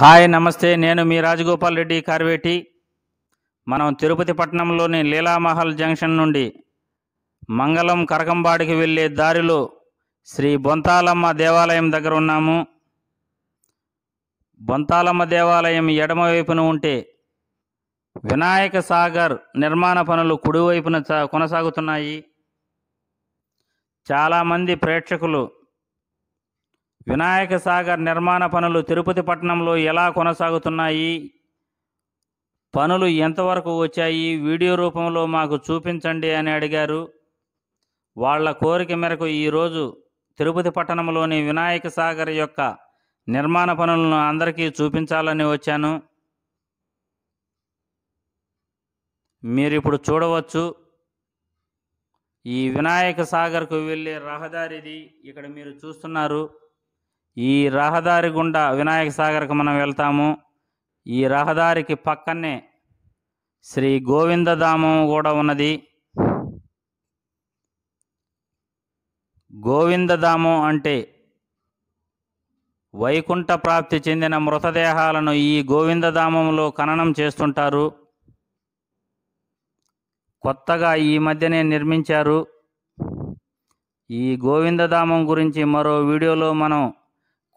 hi నమస్తే నేను మీ రాజగోపాల్ రెడ్డి కార్వేటి మనం తిరుపతి పట్టణంలోని లీలామహల్ జంక్షన్ నుండి మంగళం కరకంబాడికి వెళ్ళే దారిలో శ్రీ బొంతాలమ్మ దేవాలయం దగ్గర ఉన్నాము బొంతాలమ్మ దేవాలయం ఎడమవైపున ఉంటే వినాయక సాగర్ నిర్మాణ పనులు కుడివైపున కొనసాగుతున్నాయి చాలామంది ప్రేక్షకులు వినాయక సాగర్ నిర్మాణ పనులు తిరుపతి పట్టణంలో ఎలా కొనసాగుతున్నాయి పనులు ఎంతవరకు వచ్చాయి వీడియో రూపంలో మాకు చూపించండి అని అడిగారు వాళ్ల కోరిక మేరకు ఈరోజు తిరుపతి పట్టణంలోని వినాయక సాగర్ యొక్క నిర్మాణ పనులను అందరికీ చూపించాలని వచ్చాను మీరు ఇప్పుడు చూడవచ్చు ఈ వినాయక సాగర్కు వెళ్ళే రహదారిది ఇక్కడ మీరు చూస్తున్నారు ఈ రహదారి గుండా వినాయక సాగర్కి మనం వెళ్తాము ఈ రహదారికి పక్కనే శ్రీ గోవిందధామం కూడా ఉన్నది గోవిందధామం అంటే వైకుంఠ ప్రాప్తి చెందిన మృతదేహాలను ఈ గోవిందధామంలో ఖననం చేస్తుంటారు కొత్తగా ఈ మధ్యనే నిర్మించారు ఈ గోవిందధామం గురించి మరో వీడియోలో మనం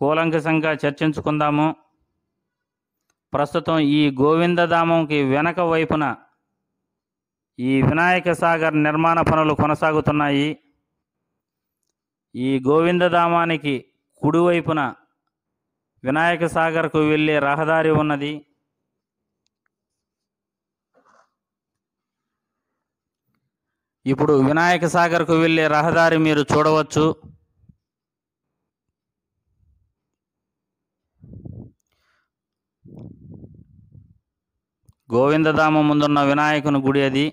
కూలంకషంగా చర్చించుకుందాము ప్రస్తుతం ఈ గోవిందధామంకి వెనక వైపున ఈ వినాయక సాగర్ నిర్మాణ పనులు కొనసాగుతున్నాయి ఈ గోవిందధామానికి కుడివైపున వినాయక సాగర్కు వెళ్ళే రహదారి ఉన్నది ఇప్పుడు వినాయక సాగర్కు వెళ్ళే రహదారి మీరు చూడవచ్చు గోవిందధామ ముందున్న వినాయకుని గుడి అది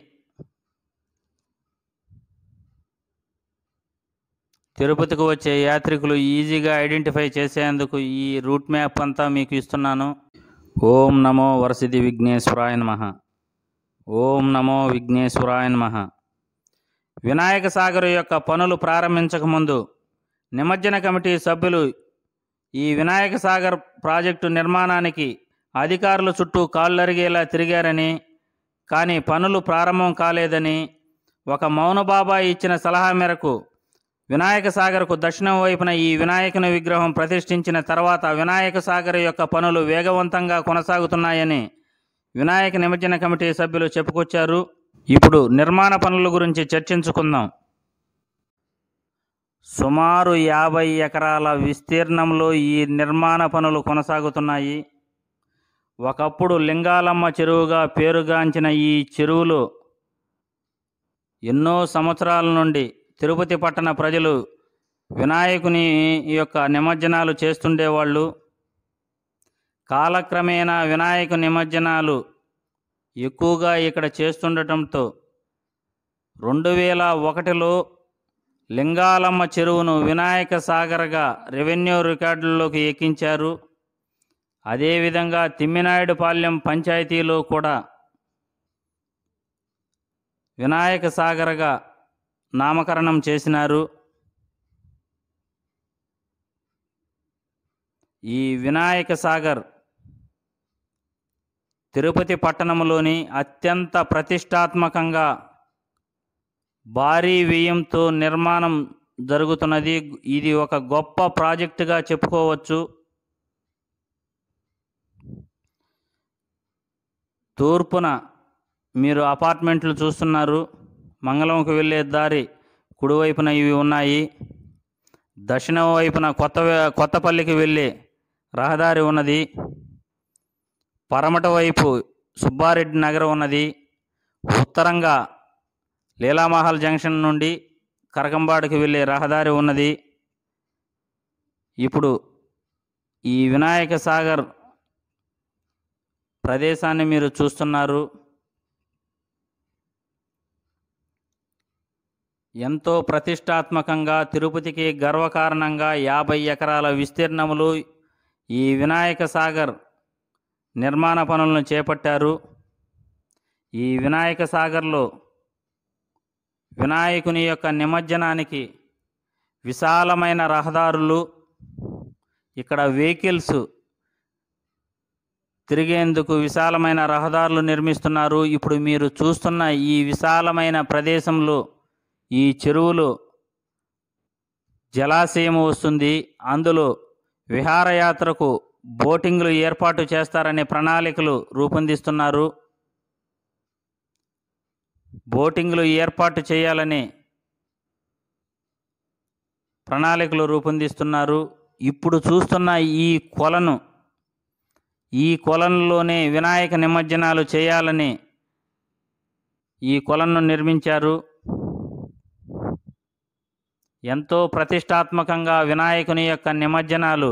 తిరుపతికి వచ్చే యాత్రికులు ఈజీగా ఐడెంటిఫై చేసేందుకు ఈ రూట్ మ్యాప్ అంతా మీకు ఇస్తున్నాను ఓం నమో వరసిది విఘ్నేశ్వరాయ మహ ఓం నమో విఘ్నేశ్వరాయ మహ వినాయక సాగర్ యొక్క పనులు ప్రారంభించకముందు నిమజ్జన కమిటీ సభ్యులు ఈ వినాయక సాగర్ ప్రాజెక్టు నిర్మాణానికి అధికారుల చుట్టూ కాళ్ళరిగేలా తిరిగారని కానీ పనులు ప్రారంభం కాలేదని ఒక మౌనబాబా ఇచ్చిన సలహా మేరకు వినాయక సాగర్కు దక్షిణం వైపున ఈ వినాయకుని విగ్రహం ప్రతిష్ఠించిన తర్వాత వినాయక సాగర్ యొక్క పనులు వేగవంతంగా కొనసాగుతున్నాయని వినాయక నిమజ్జన కమిటీ సభ్యులు చెప్పుకొచ్చారు ఇప్పుడు నిర్మాణ పనుల గురించి చర్చించుకుందాం సుమారు యాభై ఎకరాల విస్తీర్ణంలో ఈ నిర్మాణ పనులు కొనసాగుతున్నాయి ఒకప్పుడు లింగాలమ్మ చెరువుగా పేరుగాంచిన ఈ చెరువులు ఎన్నో సంవత్సరాల నుండి తిరుపతి పట్టణ ప్రజలు వినాయకుని యొక్క నిమజ్జనాలు చేస్తుండేవాళ్ళు కాలక్రమేణా వినాయక నిమజ్జనాలు ఎక్కువగా ఇక్కడ చేస్తుండటంతో రెండు వేల ఒకటిలో లింగాలమ్మ చెరువును వినాయక సాగర్గా రెవెన్యూ రికార్డుల్లోకి ఎక్కించారు అదేవిధంగా తిమ్మినాయుడుపాలెం పంచాయతీలో కూడా వినాయక సాగర్గా నామకరణం చేసినారు ఈ వినాయక సాగర్ తిరుపతి పట్టణంలోని అత్యంత ప్రతిష్టాత్మకంగా భారీ వ్యయంతో నిర్మాణం జరుగుతున్నది ఇది ఒక గొప్ప ప్రాజెక్టుగా చెప్పుకోవచ్చు తూర్పున మీరు అపార్ట్మెంట్లు చూస్తున్నారు మంగళంకు వెళ్ళే దారి కుడివైపున ఇవి ఉన్నాయి దక్షిణం వైపున కొత్త కొత్తపల్లికి వెళ్ళే రహదారి ఉన్నది పరమట వైపు సుబ్బారెడ్డి నగర్ ఉన్నది ఉత్తరంగా లీలామహల్ జంక్షన్ నుండి కరకంబాడికి వెళ్ళే రహదారి ఉన్నది ఇప్పుడు ఈ వినాయక సాగర్ ప్రదేశాన్ని మీరు చూస్తున్నారు ఎంతో ప్రతిష్టాత్మకంగా తిరుపతికి గర్వకారణంగా యాభై ఎకరాల విస్తీర్ణములు ఈ వినాయక సాగర్ నిర్మాణ పనులను చేపట్టారు ఈ వినాయక సాగర్లో వినాయకుని యొక్క నిమజ్జనానికి విశాలమైన రహదారులు ఇక్కడ వెహికల్స్ తిరిగేందుకు విశాలమైన రహదారులు నిర్మిస్తున్నారు ఇప్పుడు మీరు చూస్తున్న ఈ విశాలమైన ప్రదేశంలో ఈ చెరువులు జలాశయం వస్తుంది అందులో విహారయాత్రకు బోటింగ్లు ఏర్పాటు చేస్తారనే ప్రణాళికలు రూపొందిస్తున్నారు బోటింగ్లు ఏర్పాటు చేయాలని ప్రణాళికలు రూపొందిస్తున్నారు ఇప్పుడు చూస్తున్న ఈ కొలను ఈ కొలంలోనే వినాయక నిమజ్జనాలు చేయాలని ఈ కొలను నిర్మించారు ఎంతో ప్రతిష్టాత్మకంగా వినాయకుని యొక్క నిమజ్జనాలు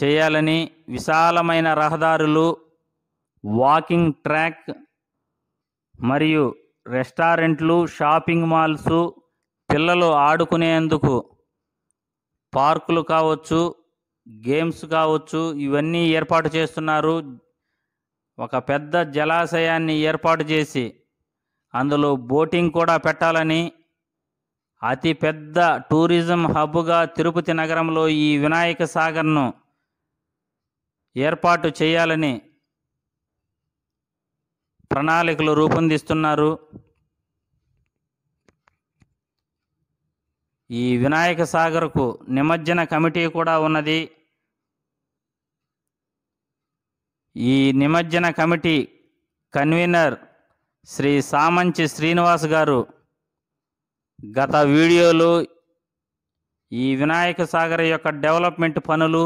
చేయాలని విశాలమైన రహదారులు వాకింగ్ ట్రాక్ మరియు రెస్టారెంట్లు షాపింగ్ మాల్స్ పిల్లలు ఆడుకునేందుకు పార్కులు కావచ్చు గేమ్స్ కావచ్చు ఇవన్నీ ఏర్పాటు చేస్తున్నారు ఒక పెద్ద జలాశయాన్ని ఏర్పాటు చేసి అందులో బోటింగ్ కూడా పెట్టాలని అతి పెద్ద టూరిజం హబ్గా తిరుపతి నగరంలో ఈ వినాయక సాగర్ను ఏర్పాటు చేయాలని ప్రణాళికలు రూపొందిస్తున్నారు ఈ వినాయక సాగర్కు నిమజ్జన కమిటీ కూడా ఉన్నది ఈ నిమజ్జన కమిటీ కన్వీనర్ శ్రీ సామంచి శ్రీనివాస్ గారు గత వీడియోలు ఈ వినాయక సాగర్ యొక్క డెవలప్మెంట్ పనులు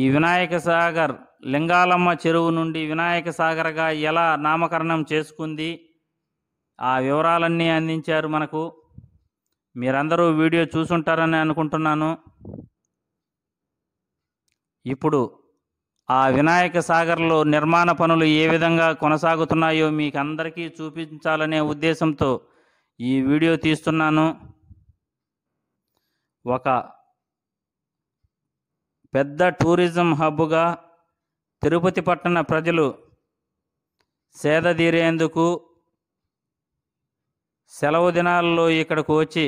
ఈ వినాయక సాగర్ లింగాలమ్మ చెరువు నుండి వినాయక సాగర్గా ఎలా నామకరణం చేసుకుంది ఆ వివరాలన్నీ అందించారు మనకు మీరందరూ వీడియో చూసుంటారని అనుకుంటున్నాను ఇప్పుడు ఆ వినాయక సాగర్లో నిర్మాణ పనులు ఏ విధంగా కొనసాగుతున్నాయో మీకు అందరికీ చూపించాలనే ఉద్దేశంతో ఈ వీడియో తీస్తున్నాను ఒక పెద్ద టూరిజం హబ్గా తిరుపతి పట్టణ ప్రజలు సేద తీరేందుకు సెలవు దినాల్లో ఇక్కడకు వచ్చి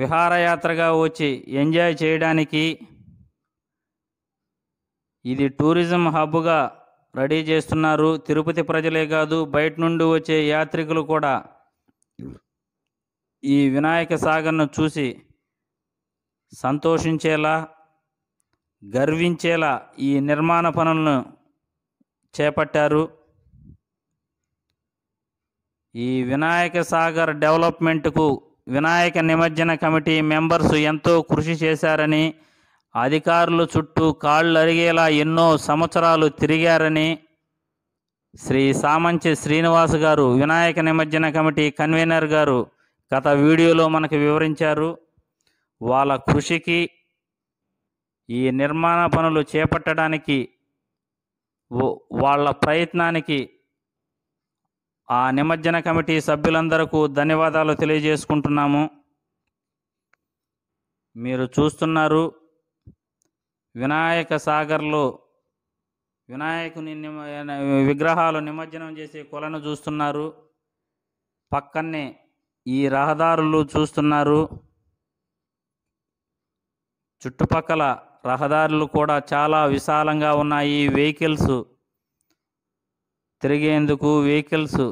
విహారయాత్రగా వచ్చి ఎంజాయ్ చేయడానికి ఇది టూరిజం హబ్గా రెడీ చేస్తున్నారు తిరుపతి ప్రజలే కాదు బయట నుండి వచ్చే యాత్రికులు కూడా ఈ వినాయక సాగర్ను చూసి సంతోషించేలా గర్వించేలా ఈ నిర్మాణ పనులను చేపట్టారు ఈ వినాయక సాగర్ డెవలప్మెంట్కు వినాయక నిమజ్జన కమిటీ మెంబర్స్ ఎంతో కృషి చేశారని అధికారుల చుట్టూ కాళ్ళు అరిగేలా ఎన్నో సంవత్సరాలు తిరిగారని శ్రీ సామంచి శ్రీనివాస్ గారు వినాయక నిమజ్జన కమిటీ కన్వీనర్ గారు గత వీడియోలో మనకు వివరించారు వాళ్ళ కృషికి ఈ నిర్మాణ పనులు చేపట్టడానికి వాళ్ళ ప్రయత్నానికి ఆ నిమజ్జన కమిటీ సభ్యులందరకు ధన్యవాదాలు తెలియజేసుకుంటున్నాము మీరు చూస్తున్నారు వినాయక సాగర్లో వినాయకుని నిమ విగ్రహాలు నిమజ్జనం చేసే కొలను చూస్తున్నారు పక్కనే ఈ రహదారులు చూస్తున్నారు చుట్టుపక్కల రహదారులు కూడా చాలా విశాలంగా ఉన్నాయి వెహికల్స్ తిరిగేందుకు వెహికల్స్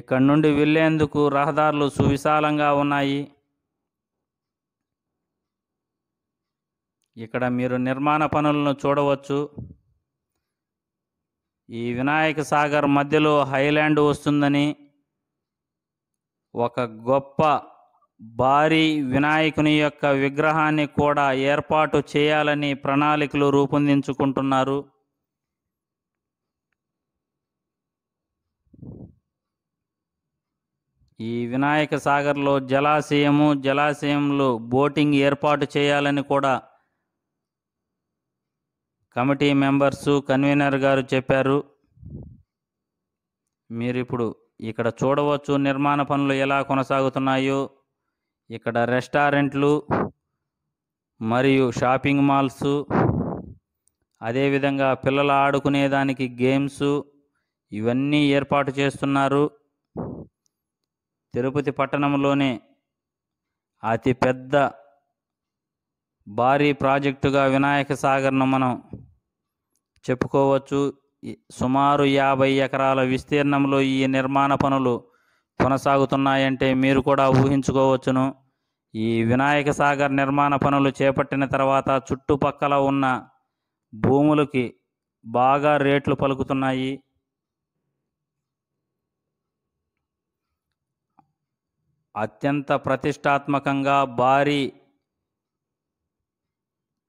ఇక్కడ నుండి వెళ్ళేందుకు రహదారులు సువిశాలంగా ఉన్నాయి ఇక్కడ మీరు నిర్మాణ పనులను చూడవచ్చు ఈ వినాయక సాగర్ మధ్యలో హైలాండ్ వస్తుందని ఒక గొప్ప భారీ వినాయకుని యొక్క విగ్రహాన్ని కూడా ఏర్పాటు చేయాలని ప్రణాళికలు రూపొందించుకుంటున్నారు ఈ వినాయక సాగర్లో జలాశయము జలాశయంలో బోటింగ్ ఏర్పాటు చేయాలని కూడా కమిటీ మెంబర్సు కన్వీనర్ గారు చెప్పారు మీరు ఇప్పుడు ఇక్కడ చూడవచ్చు నిర్మాణ పనులు ఎలా కొనసాగుతున్నాయో ఇక్కడ రెస్టారెంట్లు మరియు షాపింగ్ మాల్స్ అదేవిధంగా పిల్లలు ఆడుకునేదానికి గేమ్స్ ఇవన్నీ ఏర్పాటు చేస్తున్నారు తిరుపతి పట్టణంలోనే అతి పెద్ద భారీ ప్రాజెక్టుగా వినాయక సాగర్ను మనం చెప్పుకోవచ్చు సుమారు యాభై ఎకరాల విస్తీర్ణంలో ఈ నిర్మాణ పనులు కొనసాగుతున్నాయంటే మీరు కూడా ఊహించుకోవచ్చును ఈ వినాయక సాగర్ నిర్మాణ పనులు చేపట్టిన తర్వాత చుట్టుపక్కల ఉన్న భూములకి బాగా రేట్లు పలుకుతున్నాయి అత్యంత ప్రతిష్టాత్మకంగా భారీ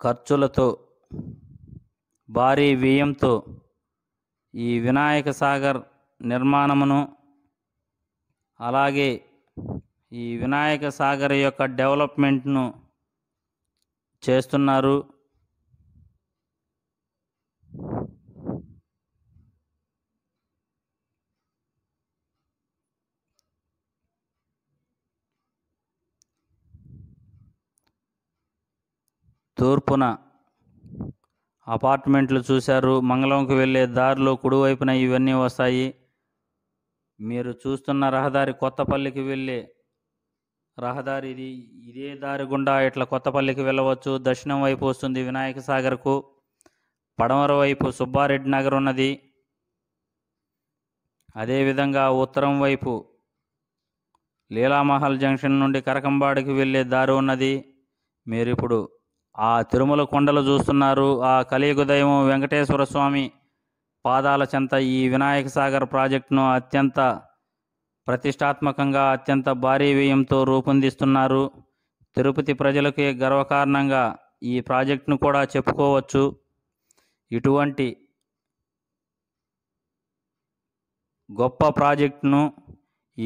ఖర్చులతో భారీ వ్యయంతో ఈ వినాయక సాగర్ నిర్మాణమును అలాగే ఈ వినాయక సాగర్ యొక్క డెవలప్మెంట్ను చేస్తున్నారు తూర్పున అపార్ట్మెంట్లు చూశారు మంగళంకి వెళ్ళే దారిలో కుడివైపున ఇవన్నీ వస్తాయి మీరు చూస్తున్న రహదారి కొత్తపల్లికి వెళ్ళే రహదారి ఇది ఇదే దారి గుండా ఇట్లా కొత్తపల్లికి వెళ్ళవచ్చు దక్షిణం వైపు వస్తుంది వినాయక సాగర్కు పడమర వైపు సుబ్బారెడ్డి నగర్ ఉన్నది అదేవిధంగా ఉత్తరం వైపు లీలామహల్ జంక్షన్ నుండి కరకంబాడికి వెళ్ళే దారి ఉన్నది మీరు ఇప్పుడు ఆ తిరుమల కొండలు చూస్తున్నారు ఆ కలియుగ దైవం వెంకటేశ్వర స్వామి పాదాల చెంత ఈ వినాయక సాగర్ ప్రాజెక్టును అత్యంత ప్రతిష్టాత్మకంగా అత్యంత భారీ వ్యయంతో రూపొందిస్తున్నారు తిరుపతి ప్రజలకి గర్వకారణంగా ఈ ప్రాజెక్టును కూడా చెప్పుకోవచ్చు ఇటువంటి గొప్ప ప్రాజెక్టును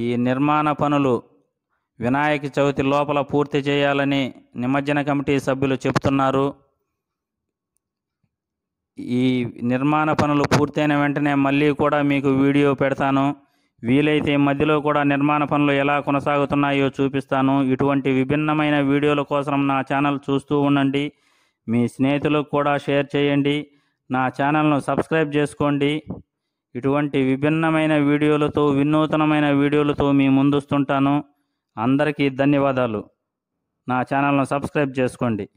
ఈ నిర్మాణ పనులు వినాయక చవితి లోపల పూర్తి చేయాలని నిమజ్జన కమిటీ సభ్యులు చెప్తున్నారు ఈ నిర్మాణ పనులు పూర్తయిన వెంటనే మళ్ళీ కూడా మీకు వీడియో పెడతాను వీలైతే మధ్యలో కూడా నిర్మాణ పనులు ఎలా కొనసాగుతున్నాయో చూపిస్తాను ఇటువంటి విభిన్నమైన వీడియోల కోసం నా ఛానల్ చూస్తూ ఉండండి మీ స్నేహితులకు కూడా షేర్ చేయండి నా ఛానల్ను సబ్స్క్రైబ్ చేసుకోండి ఇటువంటి విభిన్నమైన వీడియోలతో వినూతనమైన వీడియోలతో మీ ముందుస్తుంటాను అందరికీ ధన్యవాదాలు నా ఛానల్ను సబ్స్క్రైబ్ చేసుకోండి